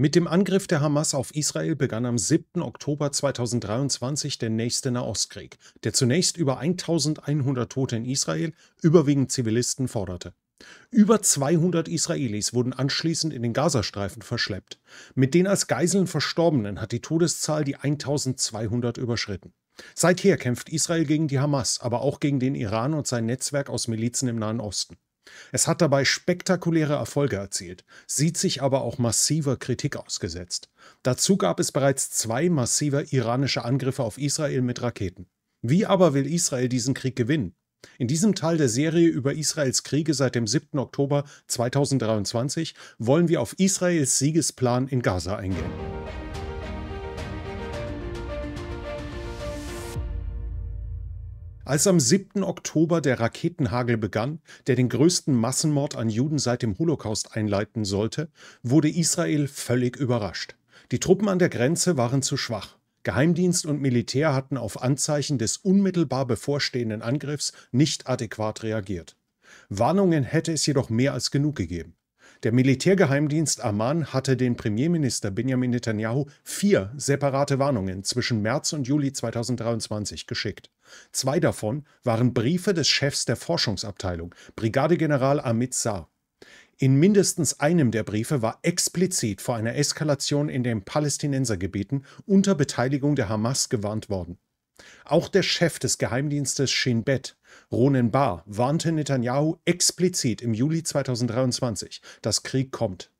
Mit dem Angriff der Hamas auf Israel begann am 7. Oktober 2023 der nächste Nahostkrieg, der zunächst über 1100 Tote in Israel, überwiegend Zivilisten, forderte. Über 200 Israelis wurden anschließend in den Gazastreifen verschleppt. Mit den als Geiseln Verstorbenen hat die Todeszahl die 1200 überschritten. Seither kämpft Israel gegen die Hamas, aber auch gegen den Iran und sein Netzwerk aus Milizen im Nahen Osten. Es hat dabei spektakuläre Erfolge erzielt, sieht sich aber auch massiver Kritik ausgesetzt. Dazu gab es bereits zwei massive iranische Angriffe auf Israel mit Raketen. Wie aber will Israel diesen Krieg gewinnen? In diesem Teil der Serie über Israels Kriege seit dem 7. Oktober 2023 wollen wir auf Israels Siegesplan in Gaza eingehen. Als am 7. Oktober der Raketenhagel begann, der den größten Massenmord an Juden seit dem Holocaust einleiten sollte, wurde Israel völlig überrascht. Die Truppen an der Grenze waren zu schwach. Geheimdienst und Militär hatten auf Anzeichen des unmittelbar bevorstehenden Angriffs nicht adäquat reagiert. Warnungen hätte es jedoch mehr als genug gegeben. Der Militärgeheimdienst Amman hatte den Premierminister Benjamin Netanyahu vier separate Warnungen zwischen März und Juli 2023 geschickt. Zwei davon waren Briefe des Chefs der Forschungsabteilung, Brigadegeneral Amit Saar. In mindestens einem der Briefe war explizit vor einer Eskalation in den Palästinensergebieten unter Beteiligung der Hamas gewarnt worden. Auch der Chef des Geheimdienstes Shin Bet Ronen Barr warnte Netanyahu explizit im Juli 2023, dass Krieg kommt.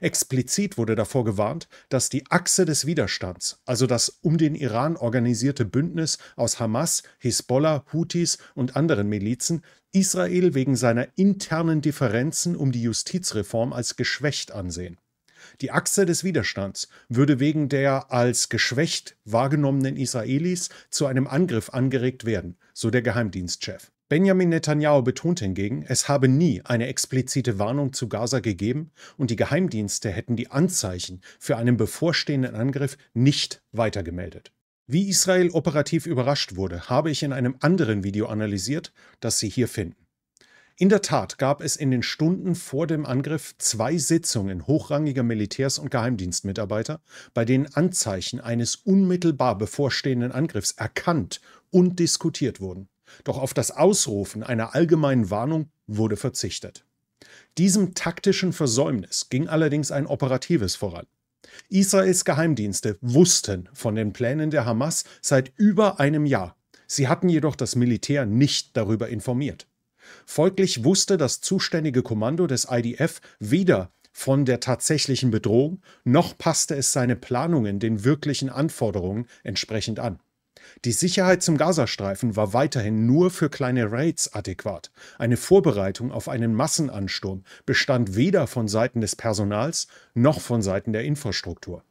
Explizit wurde davor gewarnt, dass die Achse des Widerstands, also das um den Iran organisierte Bündnis aus Hamas, Hisbollah, Houthis und anderen Milizen, Israel wegen seiner internen Differenzen um die Justizreform als geschwächt ansehen. Die Achse des Widerstands würde wegen der als geschwächt wahrgenommenen Israelis zu einem Angriff angeregt werden, so der Geheimdienstchef. Benjamin Netanyahu betont hingegen, es habe nie eine explizite Warnung zu Gaza gegeben und die Geheimdienste hätten die Anzeichen für einen bevorstehenden Angriff nicht weitergemeldet. Wie Israel operativ überrascht wurde, habe ich in einem anderen Video analysiert, das Sie hier finden. In der Tat gab es in den Stunden vor dem Angriff zwei Sitzungen hochrangiger Militärs und Geheimdienstmitarbeiter, bei denen Anzeichen eines unmittelbar bevorstehenden Angriffs erkannt und diskutiert wurden. Doch auf das Ausrufen einer allgemeinen Warnung wurde verzichtet. Diesem taktischen Versäumnis ging allerdings ein operatives voran. Israels Geheimdienste wussten von den Plänen der Hamas seit über einem Jahr. Sie hatten jedoch das Militär nicht darüber informiert. Folglich wusste das zuständige Kommando des IDF weder von der tatsächlichen Bedrohung, noch passte es seine Planungen den wirklichen Anforderungen entsprechend an. Die Sicherheit zum Gazastreifen war weiterhin nur für kleine Raids adäquat. Eine Vorbereitung auf einen Massenansturm bestand weder von Seiten des Personals noch von Seiten der Infrastruktur.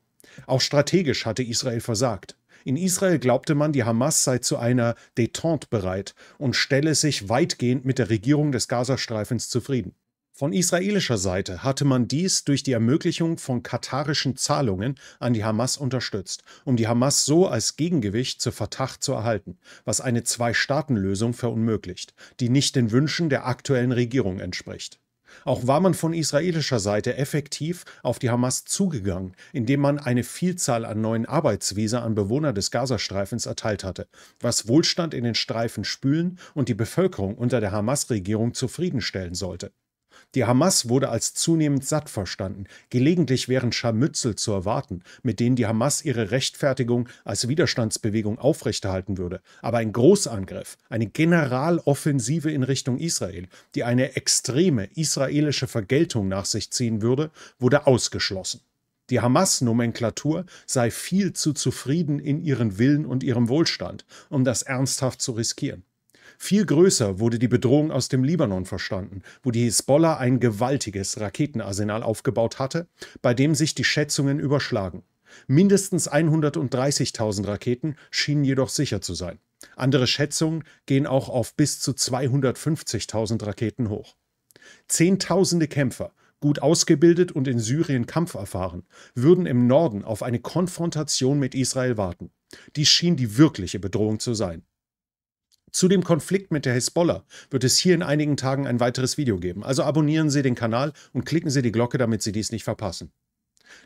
Auch strategisch hatte Israel versagt. In Israel glaubte man, die Hamas sei zu einer Detente bereit und stelle sich weitgehend mit der Regierung des Gazastreifens zufrieden. Von israelischer Seite hatte man dies durch die Ermöglichung von katarischen Zahlungen an die Hamas unterstützt, um die Hamas so als Gegengewicht zur Fatah zu erhalten, was eine Zwei-Staaten-Lösung verunmöglicht, die nicht den Wünschen der aktuellen Regierung entspricht. Auch war man von israelischer Seite effektiv auf die Hamas zugegangen, indem man eine Vielzahl an neuen Arbeitsvisa an Bewohner des Gazastreifens erteilt hatte, was Wohlstand in den Streifen spülen und die Bevölkerung unter der Hamas-Regierung zufriedenstellen sollte. Die Hamas wurde als zunehmend satt verstanden. Gelegentlich wären Scharmützel zu erwarten, mit denen die Hamas ihre Rechtfertigung als Widerstandsbewegung aufrechterhalten würde. Aber ein Großangriff, eine Generaloffensive in Richtung Israel, die eine extreme israelische Vergeltung nach sich ziehen würde, wurde ausgeschlossen. Die Hamas-Nomenklatur sei viel zu zufrieden in ihren Willen und ihrem Wohlstand, um das ernsthaft zu riskieren. Viel größer wurde die Bedrohung aus dem Libanon verstanden, wo die Hisbollah ein gewaltiges Raketenarsenal aufgebaut hatte, bei dem sich die Schätzungen überschlagen. Mindestens 130.000 Raketen schienen jedoch sicher zu sein. Andere Schätzungen gehen auch auf bis zu 250.000 Raketen hoch. Zehntausende Kämpfer, gut ausgebildet und in Syrien kampferfahren, würden im Norden auf eine Konfrontation mit Israel warten. Dies schien die wirkliche Bedrohung zu sein. Zu dem Konflikt mit der Hisbollah wird es hier in einigen Tagen ein weiteres Video geben. Also abonnieren Sie den Kanal und klicken Sie die Glocke, damit Sie dies nicht verpassen.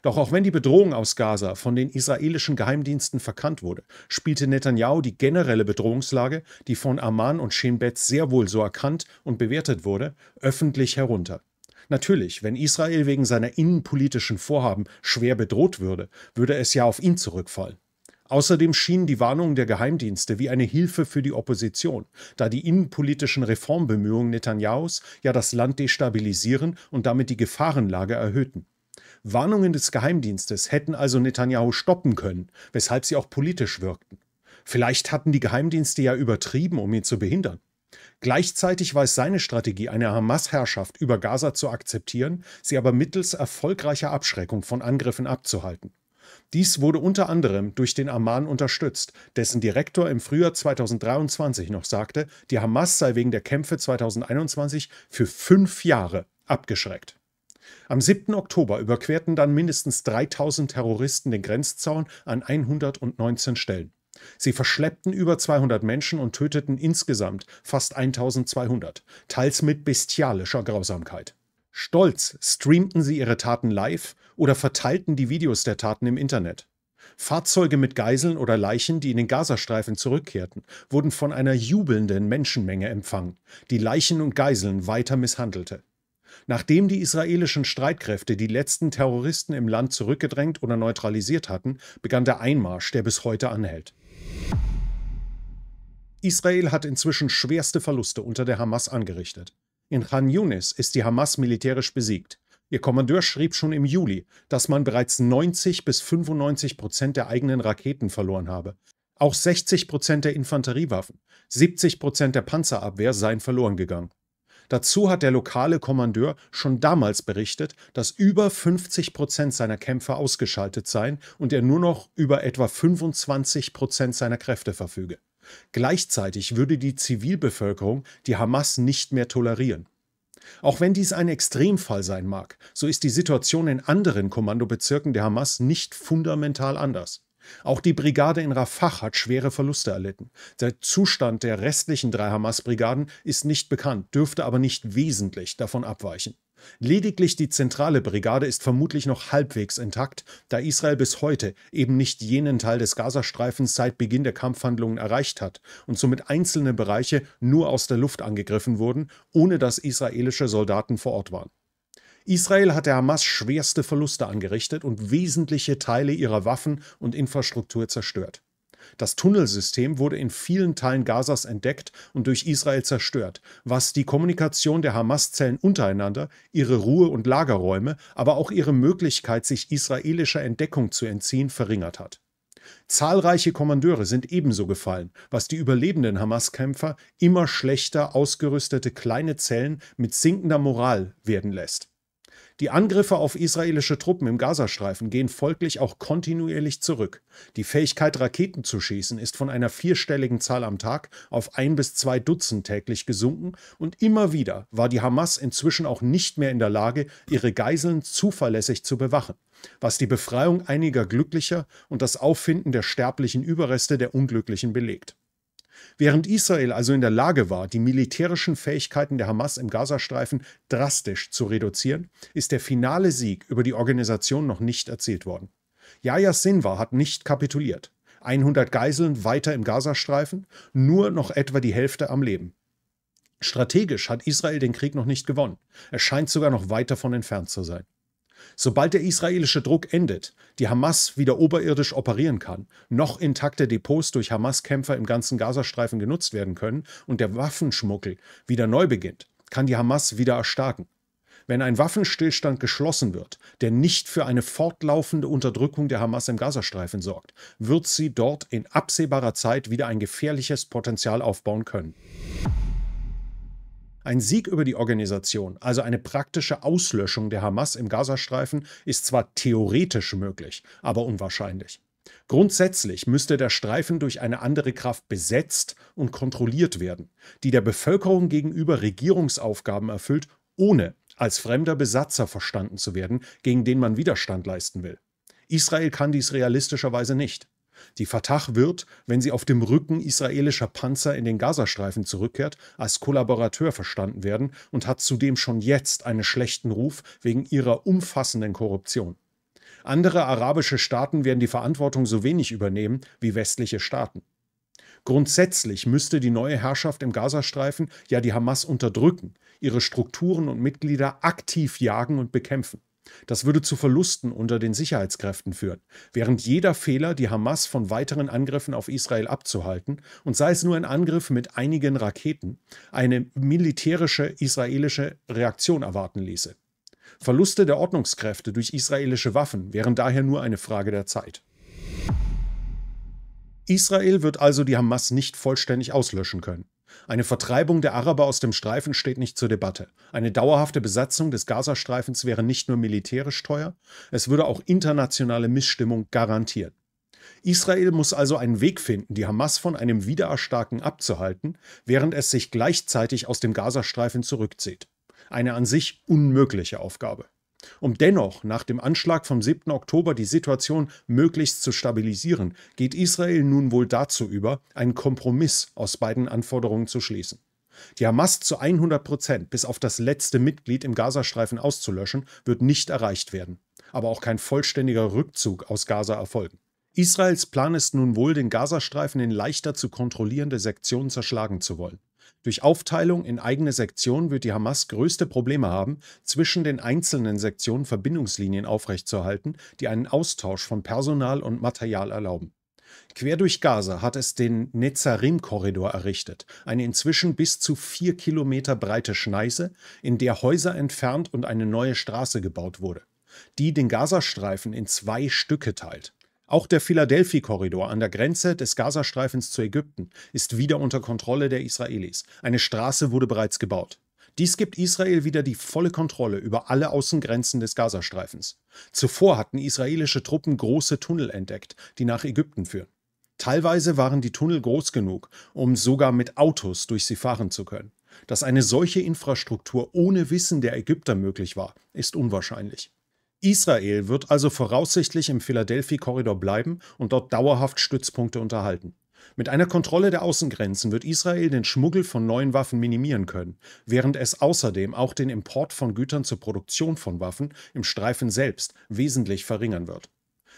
Doch auch wenn die Bedrohung aus Gaza von den israelischen Geheimdiensten verkannt wurde, spielte Netanyahu die generelle Bedrohungslage, die von Amman und Shin Bet sehr wohl so erkannt und bewertet wurde, öffentlich herunter. Natürlich, wenn Israel wegen seiner innenpolitischen Vorhaben schwer bedroht würde, würde es ja auf ihn zurückfallen. Außerdem schienen die Warnungen der Geheimdienste wie eine Hilfe für die Opposition, da die innenpolitischen Reformbemühungen Netanjahus ja das Land destabilisieren und damit die Gefahrenlage erhöhten. Warnungen des Geheimdienstes hätten also Netanjahu stoppen können, weshalb sie auch politisch wirkten. Vielleicht hatten die Geheimdienste ja übertrieben, um ihn zu behindern. Gleichzeitig war es seine Strategie, eine Hamas-Herrschaft über Gaza zu akzeptieren, sie aber mittels erfolgreicher Abschreckung von Angriffen abzuhalten. Dies wurde unter anderem durch den Amman unterstützt, dessen Direktor im Frühjahr 2023 noch sagte, die Hamas sei wegen der Kämpfe 2021 für fünf Jahre abgeschreckt. Am 7. Oktober überquerten dann mindestens 3000 Terroristen den Grenzzaun an 119 Stellen. Sie verschleppten über 200 Menschen und töteten insgesamt fast 1200, teils mit bestialischer Grausamkeit. Stolz streamten sie ihre Taten live oder verteilten die Videos der Taten im Internet. Fahrzeuge mit Geiseln oder Leichen, die in den Gazastreifen zurückkehrten, wurden von einer jubelnden Menschenmenge empfangen, die Leichen und Geiseln weiter misshandelte. Nachdem die israelischen Streitkräfte die letzten Terroristen im Land zurückgedrängt oder neutralisiert hatten, begann der Einmarsch, der bis heute anhält. Israel hat inzwischen schwerste Verluste unter der Hamas angerichtet. In Khan Yunis ist die Hamas militärisch besiegt. Ihr Kommandeur schrieb schon im Juli, dass man bereits 90 bis 95 Prozent der eigenen Raketen verloren habe. Auch 60 Prozent der Infanteriewaffen, 70 Prozent der Panzerabwehr seien verloren gegangen. Dazu hat der lokale Kommandeur schon damals berichtet, dass über 50 Prozent seiner Kämpfer ausgeschaltet seien und er nur noch über etwa 25 Prozent seiner Kräfte verfüge. Gleichzeitig würde die Zivilbevölkerung die Hamas nicht mehr tolerieren. Auch wenn dies ein Extremfall sein mag, so ist die Situation in anderen Kommandobezirken der Hamas nicht fundamental anders. Auch die Brigade in Rafah hat schwere Verluste erlitten. Der Zustand der restlichen drei Hamas-Brigaden ist nicht bekannt, dürfte aber nicht wesentlich davon abweichen. Lediglich die zentrale Brigade ist vermutlich noch halbwegs intakt, da Israel bis heute eben nicht jenen Teil des Gazastreifens seit Beginn der Kampfhandlungen erreicht hat und somit einzelne Bereiche nur aus der Luft angegriffen wurden, ohne dass israelische Soldaten vor Ort waren. Israel hat der Hamas schwerste Verluste angerichtet und wesentliche Teile ihrer Waffen und Infrastruktur zerstört. Das Tunnelsystem wurde in vielen Teilen Gazas entdeckt und durch Israel zerstört, was die Kommunikation der Hamas-Zellen untereinander, ihre Ruhe- und Lagerräume, aber auch ihre Möglichkeit, sich israelischer Entdeckung zu entziehen, verringert hat. Zahlreiche Kommandeure sind ebenso gefallen, was die überlebenden Hamas-Kämpfer immer schlechter ausgerüstete kleine Zellen mit sinkender Moral werden lässt. Die Angriffe auf israelische Truppen im Gazastreifen gehen folglich auch kontinuierlich zurück. Die Fähigkeit, Raketen zu schießen, ist von einer vierstelligen Zahl am Tag auf ein bis zwei Dutzend täglich gesunken und immer wieder war die Hamas inzwischen auch nicht mehr in der Lage, ihre Geiseln zuverlässig zu bewachen was die Befreiung einiger Glücklicher und das Auffinden der sterblichen Überreste der Unglücklichen belegt. Während Israel also in der Lage war, die militärischen Fähigkeiten der Hamas im Gazastreifen drastisch zu reduzieren, ist der finale Sieg über die Organisation noch nicht erzielt worden. Yahya Sinwar hat nicht kapituliert. 100 Geiseln weiter im Gazastreifen, nur noch etwa die Hälfte am Leben. Strategisch hat Israel den Krieg noch nicht gewonnen. Er scheint sogar noch weit davon entfernt zu sein. Sobald der israelische Druck endet, die Hamas wieder oberirdisch operieren kann, noch intakte Depots durch Hamas-Kämpfer im ganzen Gazastreifen genutzt werden können und der Waffenschmuggel wieder neu beginnt, kann die Hamas wieder erstarken. Wenn ein Waffenstillstand geschlossen wird, der nicht für eine fortlaufende Unterdrückung der Hamas im Gazastreifen sorgt, wird sie dort in absehbarer Zeit wieder ein gefährliches Potenzial aufbauen können. Ein Sieg über die Organisation, also eine praktische Auslöschung der Hamas im Gazastreifen, ist zwar theoretisch möglich, aber unwahrscheinlich. Grundsätzlich müsste der Streifen durch eine andere Kraft besetzt und kontrolliert werden, die der Bevölkerung gegenüber Regierungsaufgaben erfüllt, ohne als fremder Besatzer verstanden zu werden, gegen den man Widerstand leisten will. Israel kann dies realistischerweise nicht. Die Fatah wird, wenn sie auf dem Rücken israelischer Panzer in den Gazastreifen zurückkehrt, als Kollaborateur verstanden werden und hat zudem schon jetzt einen schlechten Ruf wegen ihrer umfassenden Korruption. Andere arabische Staaten werden die Verantwortung so wenig übernehmen wie westliche Staaten. Grundsätzlich müsste die neue Herrschaft im Gazastreifen ja die Hamas unterdrücken, ihre Strukturen und Mitglieder aktiv jagen und bekämpfen. Das würde zu Verlusten unter den Sicherheitskräften führen, während jeder Fehler die Hamas von weiteren Angriffen auf Israel abzuhalten, und sei es nur ein Angriff mit einigen Raketen, eine militärische israelische Reaktion erwarten ließe. Verluste der Ordnungskräfte durch israelische Waffen wären daher nur eine Frage der Zeit. Israel wird also die Hamas nicht vollständig auslöschen können. Eine Vertreibung der Araber aus dem Streifen steht nicht zur Debatte. Eine dauerhafte Besatzung des Gazastreifens wäre nicht nur militärisch teuer, es würde auch internationale Missstimmung garantieren. Israel muss also einen Weg finden, die Hamas von einem Wiedererstarken abzuhalten, während es sich gleichzeitig aus dem Gazastreifen zurückzieht. Eine an sich unmögliche Aufgabe. Um dennoch nach dem Anschlag vom 7. Oktober die Situation möglichst zu stabilisieren, geht Israel nun wohl dazu über, einen Kompromiss aus beiden Anforderungen zu schließen. Die Hamas zu 100 Prozent bis auf das letzte Mitglied im Gazastreifen auszulöschen, wird nicht erreicht werden. Aber auch kein vollständiger Rückzug aus Gaza erfolgen. Israels Plan ist nun wohl, den Gazastreifen in leichter zu kontrollierende Sektionen zerschlagen zu wollen. Durch Aufteilung in eigene Sektionen wird die Hamas größte Probleme haben, zwischen den einzelnen Sektionen Verbindungslinien aufrechtzuerhalten, die einen Austausch von Personal und Material erlauben. Quer durch Gaza hat es den Nezarim-Korridor errichtet, eine inzwischen bis zu vier Kilometer breite Schneise, in der Häuser entfernt und eine neue Straße gebaut wurde, die den Gazastreifen in zwei Stücke teilt. Auch der Philadelphie-Korridor an der Grenze des Gazastreifens zu Ägypten ist wieder unter Kontrolle der Israelis. Eine Straße wurde bereits gebaut. Dies gibt Israel wieder die volle Kontrolle über alle Außengrenzen des Gazastreifens. Zuvor hatten israelische Truppen große Tunnel entdeckt, die nach Ägypten führen. Teilweise waren die Tunnel groß genug, um sogar mit Autos durch sie fahren zu können. Dass eine solche Infrastruktur ohne Wissen der Ägypter möglich war, ist unwahrscheinlich. Israel wird also voraussichtlich im philadelphia korridor bleiben und dort dauerhaft Stützpunkte unterhalten. Mit einer Kontrolle der Außengrenzen wird Israel den Schmuggel von neuen Waffen minimieren können, während es außerdem auch den Import von Gütern zur Produktion von Waffen im Streifen selbst wesentlich verringern wird.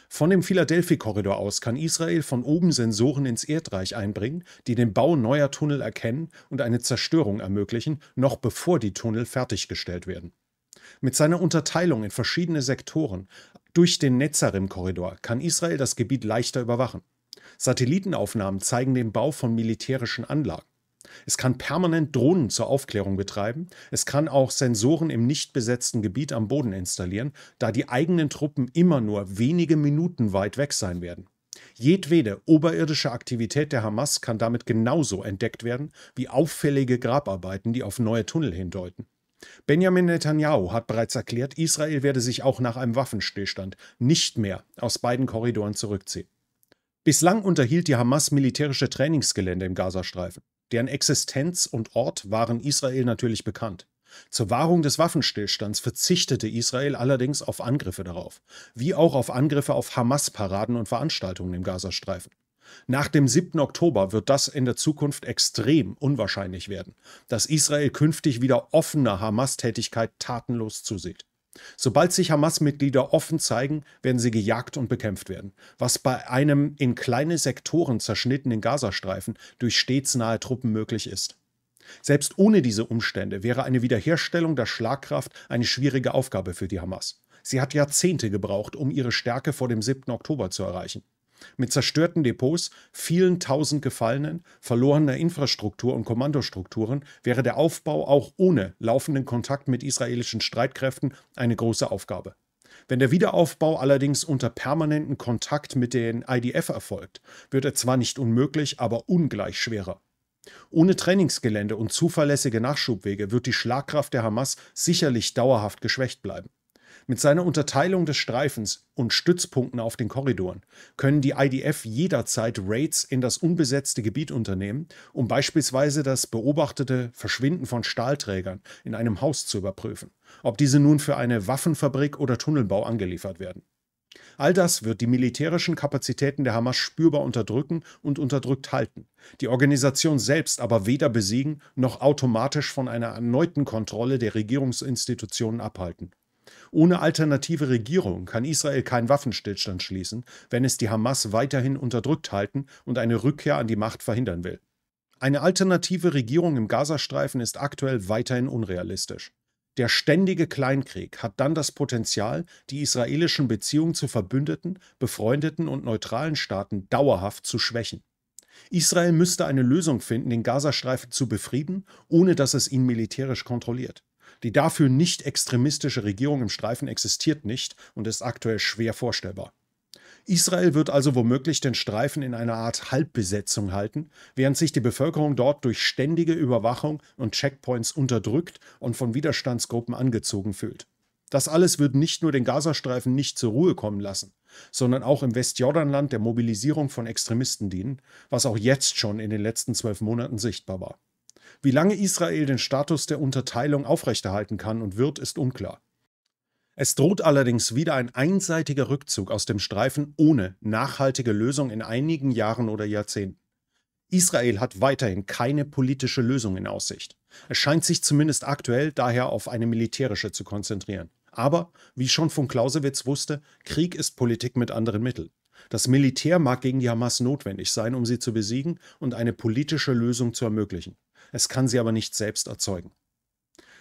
Von dem Philadelphia-Korridor aus kann Israel von oben Sensoren ins Erdreich einbringen, die den Bau neuer Tunnel erkennen und eine Zerstörung ermöglichen, noch bevor die Tunnel fertiggestellt werden. Mit seiner Unterteilung in verschiedene Sektoren durch den Netzarim-Korridor kann Israel das Gebiet leichter überwachen. Satellitenaufnahmen zeigen den Bau von militärischen Anlagen. Es kann permanent Drohnen zur Aufklärung betreiben. Es kann auch Sensoren im nicht besetzten Gebiet am Boden installieren, da die eigenen Truppen immer nur wenige Minuten weit weg sein werden. Jedwede oberirdische Aktivität der Hamas kann damit genauso entdeckt werden wie auffällige Grabarbeiten, die auf neue Tunnel hindeuten. Benjamin Netanyahu hat bereits erklärt, Israel werde sich auch nach einem Waffenstillstand nicht mehr aus beiden Korridoren zurückziehen. Bislang unterhielt die Hamas militärische Trainingsgelände im Gazastreifen. Deren Existenz und Ort waren Israel natürlich bekannt. Zur Wahrung des Waffenstillstands verzichtete Israel allerdings auf Angriffe darauf, wie auch auf Angriffe auf Hamas-Paraden und Veranstaltungen im Gazastreifen. Nach dem 7. Oktober wird das in der Zukunft extrem unwahrscheinlich werden, dass Israel künftig wieder offener Hamas-Tätigkeit tatenlos zusieht. Sobald sich Hamas-Mitglieder offen zeigen, werden sie gejagt und bekämpft werden, was bei einem in kleine Sektoren zerschnittenen Gazastreifen durch stets nahe Truppen möglich ist. Selbst ohne diese Umstände wäre eine Wiederherstellung der Schlagkraft eine schwierige Aufgabe für die Hamas. Sie hat Jahrzehnte gebraucht, um ihre Stärke vor dem 7. Oktober zu erreichen. Mit zerstörten Depots, vielen tausend Gefallenen, verlorener Infrastruktur und Kommandostrukturen wäre der Aufbau auch ohne laufenden Kontakt mit israelischen Streitkräften eine große Aufgabe. Wenn der Wiederaufbau allerdings unter permanenten Kontakt mit den IDF erfolgt, wird er zwar nicht unmöglich, aber ungleich schwerer. Ohne Trainingsgelände und zuverlässige Nachschubwege wird die Schlagkraft der Hamas sicherlich dauerhaft geschwächt bleiben. Mit seiner Unterteilung des Streifens und Stützpunkten auf den Korridoren können die IDF jederzeit Raids in das unbesetzte Gebiet unternehmen, um beispielsweise das beobachtete Verschwinden von Stahlträgern in einem Haus zu überprüfen, ob diese nun für eine Waffenfabrik oder Tunnelbau angeliefert werden. All das wird die militärischen Kapazitäten der Hamas spürbar unterdrücken und unterdrückt halten, die Organisation selbst aber weder besiegen noch automatisch von einer erneuten Kontrolle der Regierungsinstitutionen abhalten. Ohne alternative Regierung kann Israel keinen Waffenstillstand schließen, wenn es die Hamas weiterhin unterdrückt halten und eine Rückkehr an die Macht verhindern will. Eine alternative Regierung im Gazastreifen ist aktuell weiterhin unrealistisch. Der ständige Kleinkrieg hat dann das Potenzial, die israelischen Beziehungen zu verbündeten, befreundeten und neutralen Staaten dauerhaft zu schwächen. Israel müsste eine Lösung finden, den Gazastreifen zu befrieden, ohne dass es ihn militärisch kontrolliert. Die dafür nicht extremistische Regierung im Streifen existiert nicht und ist aktuell schwer vorstellbar. Israel wird also womöglich den Streifen in einer Art Halbbesetzung halten, während sich die Bevölkerung dort durch ständige Überwachung und Checkpoints unterdrückt und von Widerstandsgruppen angezogen fühlt. Das alles wird nicht nur den Gazastreifen nicht zur Ruhe kommen lassen, sondern auch im Westjordanland der Mobilisierung von Extremisten dienen, was auch jetzt schon in den letzten zwölf Monaten sichtbar war. Wie lange Israel den Status der Unterteilung aufrechterhalten kann und wird, ist unklar. Es droht allerdings wieder ein einseitiger Rückzug aus dem Streifen ohne nachhaltige Lösung in einigen Jahren oder Jahrzehnten. Israel hat weiterhin keine politische Lösung in Aussicht. Es scheint sich zumindest aktuell daher auf eine militärische zu konzentrieren. Aber, wie schon von Clausewitz wusste, Krieg ist Politik mit anderen Mitteln. Das Militär mag gegen die Hamas notwendig sein, um sie zu besiegen und eine politische Lösung zu ermöglichen. Es kann sie aber nicht selbst erzeugen.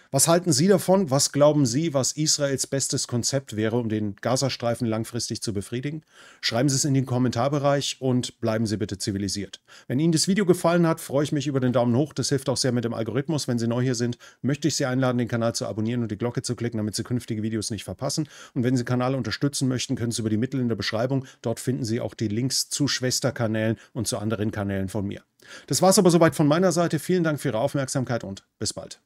Was halten Sie davon? Was glauben Sie, was Israels bestes Konzept wäre, um den Gazastreifen langfristig zu befriedigen? Schreiben Sie es in den Kommentarbereich und bleiben Sie bitte zivilisiert. Wenn Ihnen das Video gefallen hat, freue ich mich über den Daumen hoch. Das hilft auch sehr mit dem Algorithmus. Wenn Sie neu hier sind, möchte ich Sie einladen, den Kanal zu abonnieren und die Glocke zu klicken, damit Sie künftige Videos nicht verpassen. Und wenn Sie den Kanal unterstützen möchten, können Sie über die Mittel in der Beschreibung. Dort finden Sie auch die Links zu Schwesterkanälen und zu anderen Kanälen von mir. Das war es aber soweit von meiner Seite. Vielen Dank für Ihre Aufmerksamkeit und bis bald.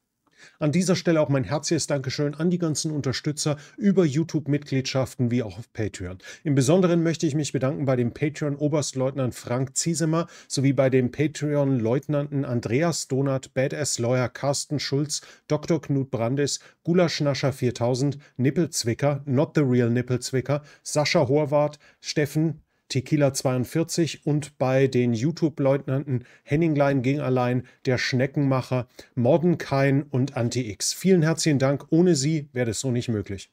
An dieser Stelle auch mein herzliches Dankeschön an die ganzen Unterstützer über YouTube-Mitgliedschaften wie auch auf Patreon. Im Besonderen möchte ich mich bedanken bei dem Patreon-Oberstleutnant Frank Ziesemer sowie bei dem Patreon-Leutnanten Andreas Donat, Badass-Lawyer Carsten Schulz, Dr. Knut Brandes, Gulaschnascher 4000, Nippelzwicker, Not the Real Nippelzwicker, Sascha Horvath, Steffen Tequila 42 und bei den YouTube-Leutnanten Henninglein ging allein, der Schneckenmacher, Mordenkain und Anti-X. Vielen herzlichen Dank. Ohne Sie wäre das so nicht möglich.